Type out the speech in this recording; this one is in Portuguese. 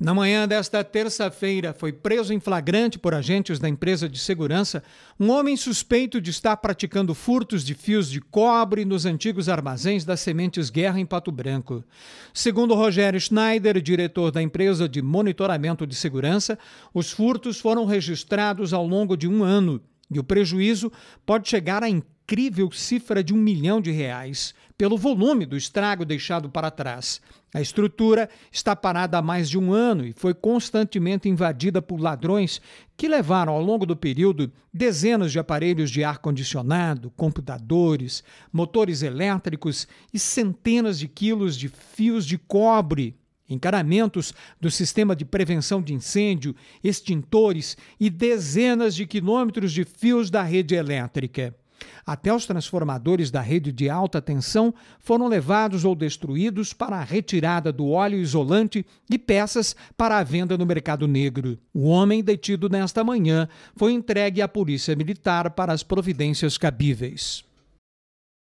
Na manhã desta terça-feira, foi preso em flagrante por agentes da empresa de segurança um homem suspeito de estar praticando furtos de fios de cobre nos antigos armazéns das Sementes Guerra em Pato Branco. Segundo Rogério Schneider, diretor da empresa de monitoramento de segurança, os furtos foram registrados ao longo de um ano e o prejuízo pode chegar a incrível cifra de um milhão de reais pelo volume do estrago deixado para trás. A estrutura está parada há mais de um ano e foi constantemente invadida por ladrões que levaram ao longo do período dezenas de aparelhos de ar-condicionado, computadores, motores elétricos e centenas de quilos de fios de cobre encaramentos do sistema de prevenção de incêndio, extintores e dezenas de quilômetros de fios da rede elétrica. Até os transformadores da rede de alta tensão foram levados ou destruídos para a retirada do óleo isolante e peças para a venda no mercado negro. O homem detido nesta manhã foi entregue à Polícia Militar para as providências cabíveis.